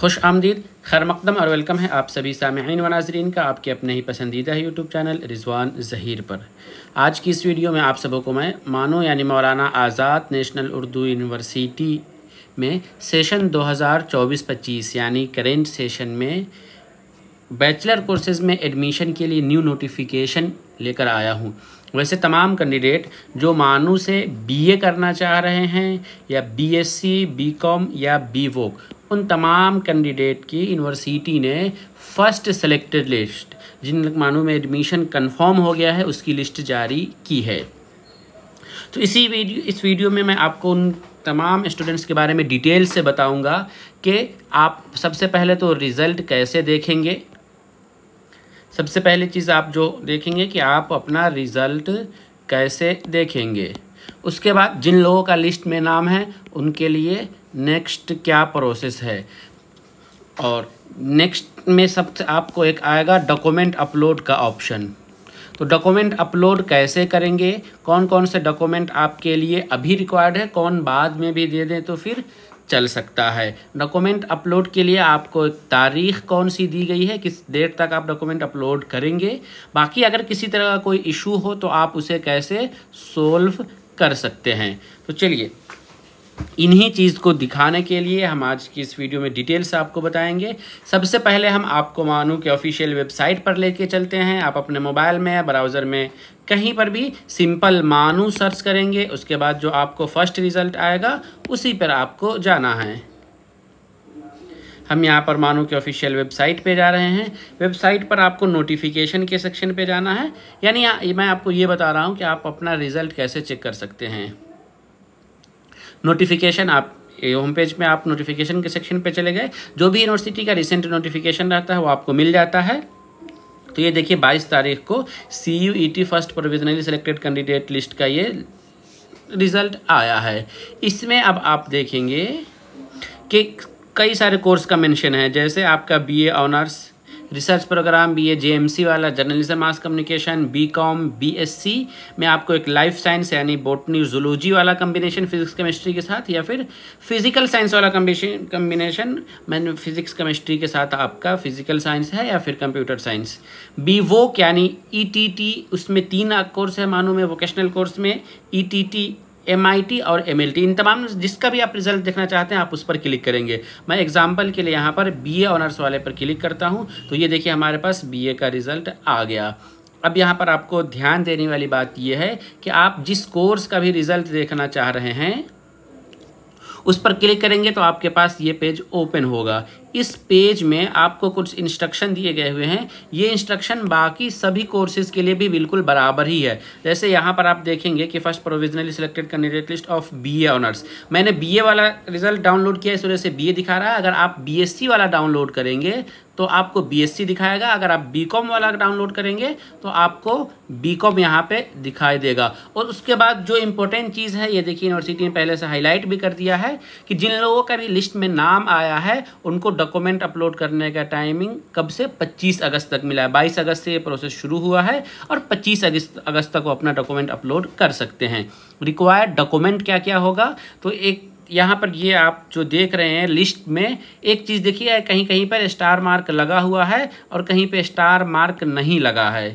खुश आमदीद खैर मकदम और वेलकम है आप सभी सामعین व नाजरीन का आपके अपने ही पसंदीदा यूट्यूब चैनल रिजवान जहीर पर आज की इस वीडियो में आप सबों को मैं मानो यानी मौलाना आज़ाद नेशनल उर्दू यूनिवर्सिटी में सेशन 2024-25 यानी करेंट सेशन में बैचलर कोर्सेज़ में एडमिशन के लिए न्यू नोटिफिकेशन लेकर आया हूँ वैसे तमाम कैंडिडेट जो मानू से बीए करना चाह रहे हैं या बीएससी, बीकॉम या बीवोक उन तमाम कैंडिडेट की यूनिवर्सिटी ने फर्स्ट सेलेक्टेड लिस्ट जिन मानू में एडमिशन कंफर्म हो गया है उसकी लिस्ट जारी की है तो इसी वीडियो इस वीडियो में मैं आपको उन तमाम स्टूडेंट्स के बारे में डिटेल से बताऊँगा कि आप सबसे पहले तो रिज़ल्ट कैसे देखेंगे सबसे पहली चीज़ आप जो देखेंगे कि आप अपना रिज़ल्ट कैसे देखेंगे उसके बाद जिन लोगों का लिस्ट में नाम है उनके लिए नेक्स्ट क्या प्रोसेस है और नेक्स्ट में सब आपको एक आएगा डॉक्यूमेंट अपलोड का ऑप्शन तो डॉक्यूमेंट अपलोड कैसे करेंगे कौन कौन से डॉक्यूमेंट आपके लिए अभी रिक्वायर्ड है कौन बाद में भी दे दें तो फिर चल सकता है डॉक्यूमेंट अपलोड के लिए आपको एक तारीख कौन सी दी गई है किस डेट तक आप डॉक्यूमेंट अपलोड करेंगे बाकी अगर किसी तरह का कोई इशू हो तो आप उसे कैसे सोल्व कर सकते हैं तो चलिए इन्हीं चीज़ को दिखाने के लिए हम आज की इस वीडियो में डिटेल्स आपको बताएंगे सबसे पहले हम आपको मानू के ऑफिशियल वेबसाइट पर लेके चलते हैं आप अपने मोबाइल में या ब्राउज़र में कहीं पर भी सिंपल मानू सर्च करेंगे उसके बाद जो आपको फर्स्ट रिज़ल्ट आएगा उसी पर आपको जाना है हम यहाँ पर मानू के ऑफिशियल वेबसाइट पे जा रहे हैं वेबसाइट पर आपको नोटिफिकेशन के सेक्शन पे जाना है यानी मैं आपको ये बता रहा हूँ कि आप अपना रिज़ल्ट कैसे चेक कर सकते हैं नोटिफिकेशन आप होम पेज में आप नोटिफिकेशन के सेक्शन पे चले गए जो भी यूनिवर्सिटी का रिसेंट नोटिफिकेशन रहता है वो आपको मिल जाता है तो ये देखिए 22 तारीख को C U E T first provisionally selected candidate list का ये रिज़ल्ट आया है इसमें अब आप देखेंगे कि कई सारे कोर्स का मेंशन है जैसे आपका BA honours research programme B A J M C वाला journalism mass communication B com B S C में आपको एक लाइफ साइंस यानी बोटनी जुलोजी वाला कम्बिनेशन फिजिक्स केमिस्ट्री के साथ या फिर फिजिकल साइंस वाला कम्बिनेशन कम्बिनेशन मैंने फिजिक्स केमिस्ट्री के साथ आपका फिजिकल साइंस है या फिर कंप्यूटर साइंस बी वोक यानी ई टी टी उसमें तीन कोर्स है मानू में वोकेशनल कोर्स में ई टी टी एम और एम इन तमाम जिसका भी आप रिजल्ट देखना चाहते हैं आप उस पर क्लिक करेंगे मैं एग्जाम्पल के लिए यहाँ पर बी ऑनर्स वाले पर क्लिक करता हूँ तो ये देखिए हमारे पास बी का रिज़ल्ट आ गया अब यहाँ पर आपको ध्यान देने वाली बात यह है कि आप जिस कोर्स का भी रिज़ल्ट देखना चाह रहे हैं उस पर क्लिक करेंगे तो आपके पास ये पेज ओपन होगा इस पेज में आपको कुछ इंस्ट्रक्शन दिए गए हुए हैं ये इंस्ट्रक्शन बाकी सभी कोर्सेज के लिए भी बिल्कुल बराबर ही है जैसे यहाँ पर आप देखेंगे कि first provisionally selected candidate list of B A honours मैंने बी ए वाला रिजल्ट डाउनलोड किया इस वजह से बी ए दिखा रहा है अगर आप बी एस सी वाला डाउनलोड करेंगे तो आपको सी दिखाएगा अगर आप कॉम वाला डाउनलोड करेंगे तो आपको बी कॉम यहाँ पर दिखाई देगा और उसके बाद जो इम्पोर्टेंट चीज़ है ये देखिए यूनिवर्सिटी ने पहले से हाईलाइट भी कर दिया है कि जिन लोगों का भी लिस्ट में नाम आया है उनको डॉक्यूमेंट अपलोड करने का टाइमिंग कब से 25 अगस्त तक मिला है 22 अगस्त से ये प्रोसेस शुरू हुआ है और 25 अगस्त अगस्त तक वो अपना डॉक्यूमेंट अपलोड कर सकते हैं रिक्वायर्ड डॉक्यूमेंट क्या क्या होगा तो एक यहाँ पर ये आप जो देख रहे हैं लिस्ट में एक चीज़ देखिए कहीं कहीं पर स्टार मार्क लगा हुआ है और कहीं पर स्टार मार्क नहीं लगा है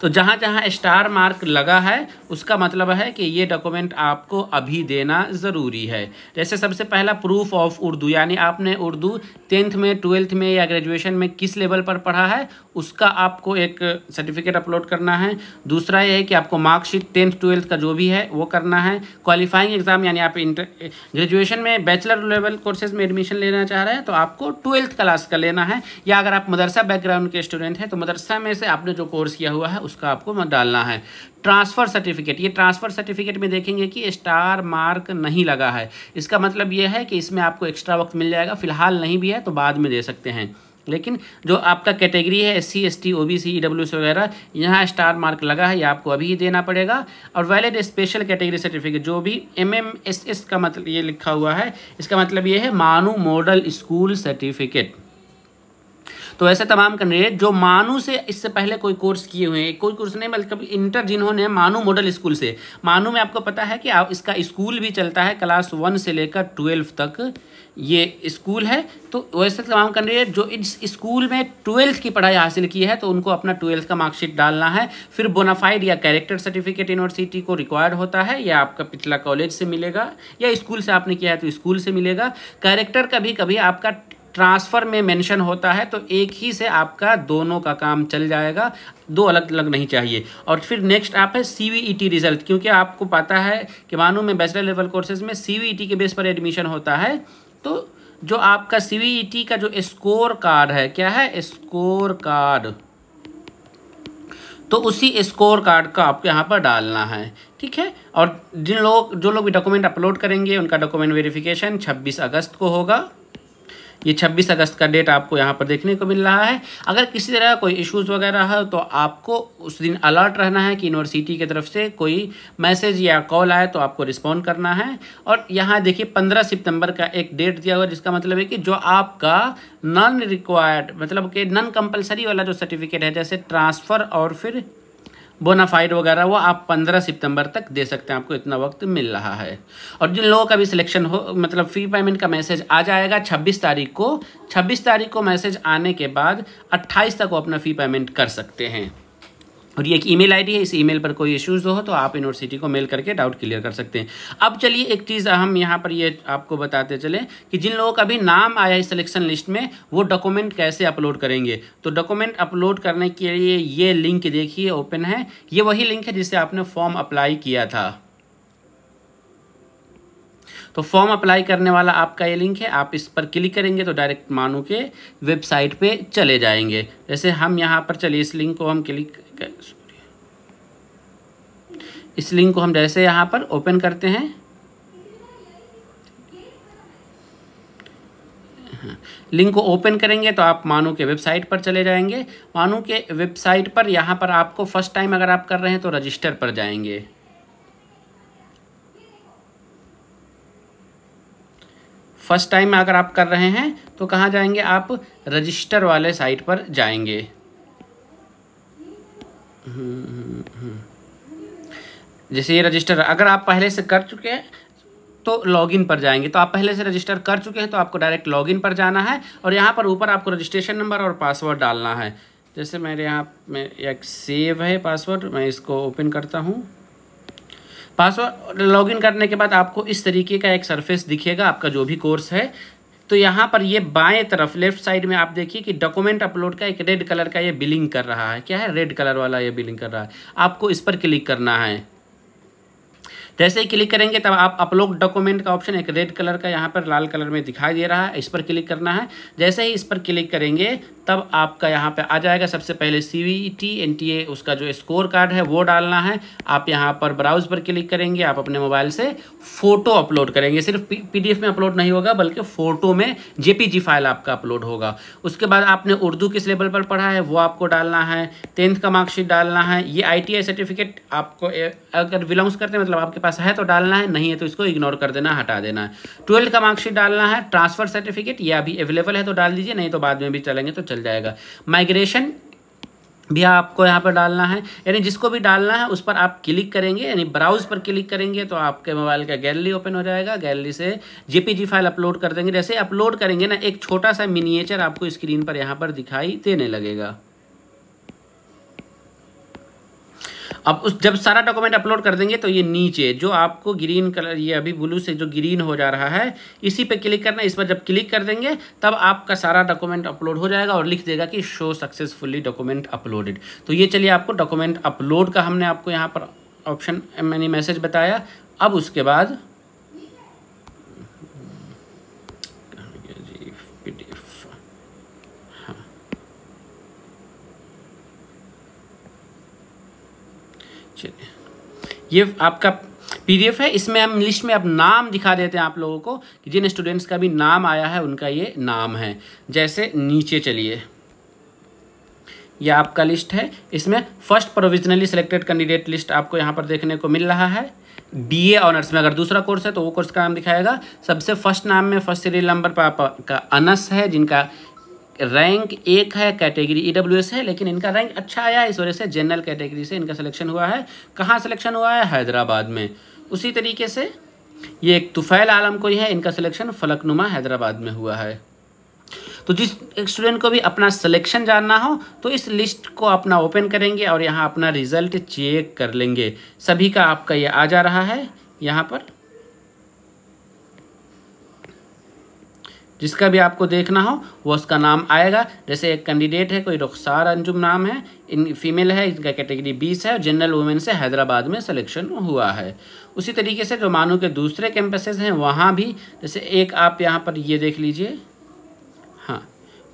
तो जहाँ जहाँ स्टार मार्क लगा है उसका मतलब है कि ये डॉक्यूमेंट आपको अभी देना ज़रूरी है जैसे सबसे पहला प्रूफ ऑफ उर्दू यानी आपने उर्दू टेंथ में ट्वेल्थ में या ग्रेजुएशन में किस लेवल पर पढ़ा है उसका आपको एक सर्टिफिकेट अपलोड करना है दूसरा ये है कि आपको मार्कशीट टेंथ ट्वेल्थ का जो भी है वो करना है क्वालिफाइंग एग्ज़ाम यानी आप इंटर ग्रेजुएशन में बैचलर लेवल कोर्सेज में एडमिशन लेना चाह रहे हैं तो आपको ट्वेल्थ क्लास का लेना है या अगर आप मदरसा बैकग्राउंड के स्टूडेंट हैं तो मदरसा में से आपने जो कोर्स किया हुआ है उसका आपको मत डालना है ट्रांसफ़र सर्टिफिकेट ये ट्रांसफ़र सर्टिफिकेट में देखेंगे कि स्टार मार्क नहीं लगा है इसका मतलब ये है कि इसमें आपको एक्स्ट्रा वक्त मिल जाएगा फिलहाल नहीं भी है तो बाद में दे सकते हैं लेकिन जो आपका कैटेगरी है S C S T O B C E W C वगैरह यहाँ स्टार मार्क लगा है ये आपको अभी ही देना पड़ेगा और वैलिड स्पेशल कैटेगरी सर्टिफिकेट जो भी एम एम एस एस का मतलब ये लिखा हुआ है इसका मतलब ये है मानू मॉडल स्कूल सर्टिफिकेट तो ऐसे तमाम कैंडिडेट जो मानू से इससे पहले कोई कोर्स किए हुए हैं कोई कोर्स नहीं मतलब इंटर जिन्होंने मानू मॉडल स्कूल से मानू में आपको पता है कि आप इसका स्कूल भी चलता है क्लास वन से लेकर ट्वेल्व तक ये स्कूल है तो वैसे तमाम कैंडिडेट जो इस स्कूल में ट्वेल्थ की पढ़ाई हासिल की है तो उनको अपना ट्वेल्थ का मार्कशीट डालना है फिर बोनाफाइड या कैरेक्टर सर्टिफिकेट यूनिवर्सिटी को रिक्वायर्ड होता है या आपका पिछला कॉलेज से मिलेगा या स्कूल से आपने किया है तो स्कूल से मिलेगा कैरेक्टर का भी कभी आपका ट्रांसफ़र में मेंशन होता है तो एक ही से आपका दोनों का काम चल जाएगा दो अलग अलग नहीं चाहिए और फिर नेक्स्ट आप है सी रिज़ल्ट e क्योंकि आपको पता है कि मानू में बैचलर लेवल कोर्सेज में सी के बेस पर एडमिशन होता है तो जो आपका सी e का जो स्कोर कार्ड है क्या है स्कोर कार्ड तो उसी स्कोर कार्ड का आपको यहाँ पर डालना है ठीक है और जिन लोग जो लोग भी डॉक्यूमेंट अपलोड करेंगे उनका डॉक्यूमेंट वेरिफिकेशन 26 अगस्त को होगा ये 26 अगस्त का डेट आपको यहाँ पर देखने को मिल रहा है अगर किसी तरह का कोई इश्यूज़ वगैरह है तो आपको उस दिन अलर्ट रहना है कि यूनिवर्सिटी की तरफ से कोई मैसेज या कॉल आए तो आपको रिस्पॉन्ड करना है और यहाँ देखिए पंद्रह सितंबर का एक डेट दिया हुआ जिसका मतलब है कि जो आपका नॉन रिक्वायर्ड मतलब कि नॉन कंपल्सरी वाला जो सर्टिफिकेट है जैसे ट्रांसफ़र और फिर बोनाफाइड वगैरह वो आप 15 सितंबर तक दे सकते हैं आपको इतना वक्त मिल रहा है और जिन लोगों का भी सिलेक्शन हो मतलब फ़ी पेमेंट का मैसेज आ जाएगा 26 तारीख को 26 तारीख को मैसेज आने के बाद 28 तक वो अपना फ़ी पेमेंट कर सकते हैं और ये एक ईमेल आईडी है इस ईमेल पर कोई इश्यूज़ हो तो आप यूनिवर्सिटी को मेल करके डाउट क्लियर कर सकते हैं अब चलिए एक चीज़ हम यहाँ पर ये आपको बताते चले कि जिन लोगों का भी नाम आया है सिलेक्शन लिस्ट में वो डॉक्यूमेंट कैसे अपलोड करेंगे तो डॉक्यूमेंट अपलोड करने के लिए ये लिंक देखिए ओपन है ये वही लिंक है जिससे आपने फॉर्म अप्लाई किया था तो फॉर्म अप्लाई करने वाला आपका ये लिंक है आप इस पर क्लिक करेंगे तो डायरेक्ट मानो के वेबसाइट पे चले जाएंगे जैसे हम यहाँ पर चलिए इस लिंक को हम क्लिक इस लिंक को हम जैसे यहाँ पर ओपन करते हैं लिंक हाँ। को ओपन करेंगे तो आप मानो के वेबसाइट पर चले जाएंगे मानो के वेबसाइट पर यहाँ पर आपको फर्स्ट टाइम अगर आप कर रहे हैं तो रजिस्टर पर जाएंगे फर्स्ट टाइम अगर आप कर रहे हैं तो कहाँ जाएंगे आप रजिस्टर वाले साइट पर जाएंगे जैसे ये रजिस्टर अगर आप पहले से कर चुके हैं तो लॉगिन पर जाएंगे तो आप पहले से रजिस्टर कर चुके हैं तो आपको डायरेक्ट लॉगिन पर जाना है और यहाँ पर ऊपर आपको रजिस्ट्रेशन नंबर और पासवर्ड डालना है जैसे मेरे यहाँ में एक सेव है पासवर्ड मैं इसको ओपन करता हूँ पासवर्ड लॉगिन करने के बाद आपको इस तरीके का एक सरफेस दिखेगा आपका जो भी कोर्स है तो यहाँ पर ये बाएं तरफ लेफ्ट साइड में आप देखिए कि डॉक्यूमेंट अपलोड का एक रेड कलर का ये बिलिंग कर रहा है क्या है रेड कलर वाला ये बिलिंग कर रहा है आपको इस पर क्लिक करना है जैसे ही क्लिक करेंगे तब आप अपलोड डॉक्यूमेंट का ऑप्शन एक रेड कलर का यहाँ पर लाल कलर में दिखाई दे रहा है इस पर क्लिक करना है जैसे ही इस पर क्लिक करेंगे तब आपका यहाँ पे आ जाएगा सबसे पहले C V T N T A उसका जो स्कोर कार्ड है वो डालना है आप यहाँ पर ब्राउज पर क्लिक करेंगे आप अपने मोबाइल से फ़ोटो अपलोड करेंगे सिर्फ पी डी एफ में अपलोड नहीं होगा बल्कि फ़ोटो में जे जी फाइल आपका अपलोड होगा उसके बाद आपने उर्दू किस लेवल पर पढ़ा है वो आपको डालना है टेंथ का मार्कशीट डालना है ये आई टी आई सर्टिफिकेट आपको अगर बिलोंग्स करते हैं मतलब आपके पास है तो डालना है नहीं है तो इसको इग्नोर कर देना हटा देना है ट्वेल्थ का मार्कशीट डालना है ट्रांसफर सर्टिफिकेट या अभी अवेलेबल है तो डाल दीजिए नहीं तो बाद में भी चलेंगे तो चल जाएगा माइग्रेशन भी आपको यहाँ पर डालना है यानी जिसको भी डालना है उस पर आप क्लिक करेंगे यानी ब्राउज पर क्लिक करेंगे तो आपके मोबाइल का गैलरी ओपन हो जाएगा गैलरी से जेपीजी फाइल अपलोड कर देंगे जैसे अपलोड करेंगे ना एक छोटा सा मिनिएचर आपको स्क्रीन पर यहाँ पर दिखाई देने लगेगा अब उस जब सारा डॉक्यूमेंट अपलोड कर देंगे तो ये नीचे जो आपको ग्रीन कलर ये अभी ब्लू से जो ग्रीन हो जा रहा है इसी पे क्लिक करना इस पर जब क्लिक कर देंगे तब आपका सारा डॉक्यूमेंट अपलोड हो जाएगा और लिख देगा कि शो सक्सेसफुली डॉक्यूमेंट अपलोडेड तो ये चलिए आपको डॉक्यूमेंट अपलोड का हमने आपको यहाँ पर ऑप्शन मैंने मैसेज बताया अब उसके बाद चलिए ये आपका पीडीएफ है इसमें हम लिस्ट में अब नाम दिखा देते हैं आप लोगों को कि जिन स्टूडेंट्स का भी नाम आया है उनका ये नाम है जैसे नीचे चलिए यह आपका लिस्ट है इसमें first provisionally selected candidate list आपको यहाँ पर देखने को मिल रहा है बीए ऑनर्स में अगर दूसरा कोर्स है तो वो कोर्स का नाम दिखाएगा सबसे फर्स्ट नाम में फर्स्ट सीरियल नंबर पर आपका अनस है जिनका रैंक एक है कैटेगरी ई e है लेकिन इनका रैंक अच्छा आया है इस वजह से जनरल कैटेगरी से इनका सिलेक्शन हुआ है कहाँ सिलेक्शन हुआ है हैदराबाद में उसी तरीके से ये एक तुफैल आलम कोई है इनका सिलेक्शन फलकनुमा हैदराबाद में हुआ है तो जिस स्टूडेंट को भी अपना सिलेक्शन जानना हो तो इस लिस्ट को अपना ओपन करेंगे और यहाँ अपना रिज़ल्ट चेक कर लेंगे सभी का आपका ये आ जा रहा है यहाँ पर जिसका भी आपको देखना हो वो उसका नाम आएगा जैसे एक कैंडिडेट है कोई रुखसार अंजुम नाम है इन फीमेल है इनका कैटेगरी बीस है और जनरल वुमेन से हैदराबाद में सिलेक्शन हुआ है उसी तरीके से जो मानू के दूसरे कैंपसेस हैं वहाँ भी जैसे एक आप यहाँ पर ये देख लीजिए हाँ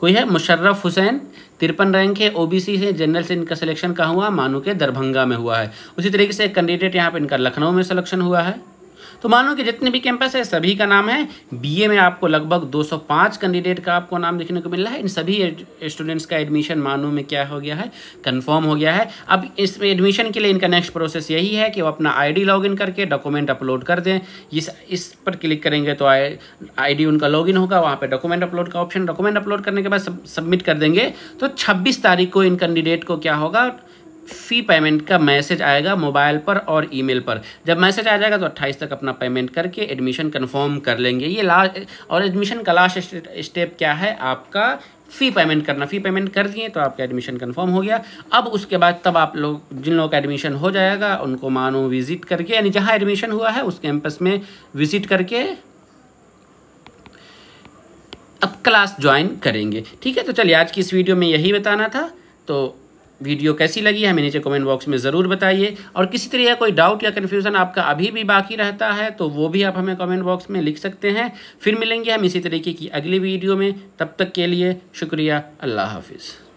कोई है मुशर्रफ हुसैन तिरपन रैंक है ओबीसी से जनरल से इनका सिलेक्शन कहाँ हुआ मानू के दरभंगा में हुआ है उसी तरीके से एक कैंडिडेट यहाँ पर इनका लखनऊ में सिलेक्शन हुआ है तो मानो कि जितने भी कैंपस है सभी का नाम है बीए में आपको लगभग 205 कैंडिडेट का आपको नाम देखने को मिल रहा है इन सभी स्टूडेंट्स का एडमिशन मानो में क्या हो गया है कन्फर्म हो गया है अब इस एडमिशन के लिए इनका नेक्स्ट प्रोसेस यही है कि वो अपना आईडी लॉगिन करके डॉक्यूमेंट अपलोड कर दें इस इस पर क्लिक करेंगे तो आईडी उनका लॉगिन होगा वहाँ पे डॉक्यूमेंट अपलोड का ऑप्शन डॉक्यूमेंट अपलोड करने के बाद सबमिट कर देंगे तो 26 तारीख को इन कैंडिडेट को क्या होगा फ़ी पेमेंट का मैसेज आएगा मोबाइल पर और ईमेल पर जब मैसेज आ जाएगा तो 28 तक अपना पेमेंट करके एडमिशन कंफर्म कर लेंगे ये लास्ट और एडमिशन का लास्ट स्टेप क्या है आपका फ़ी पेमेंट करना फ़ी पेमेंट कर दिए तो आपका एडमिशन कंफर्म हो गया अब उसके बाद तब आप लोग जिन लोगों का एडमिशन हो जाएगा उनको मानो विज़िट करके यानी जहाँ एडमिशन हुआ है उस कैंपस में विज़िट करके अब क्लास ज्वाइन करेंगे ठीक है तो चलिए आज की इस वीडियो में यही बताना था तो वीडियो कैसी लगी हमें नीचे कमेंट बॉक्स में ज़रूर बताइए और किसी तरह का कोई डाउट या कन्फ्यूज़न आपका अभी भी बाकी रहता है तो वो भी आप हमें कमेंट बॉक्स में लिख सकते हैं फिर मिलेंगे हम इसी तरीके की अगली वीडियो में तब तक के लिए शुक्रिया अल्लाह हाफिज़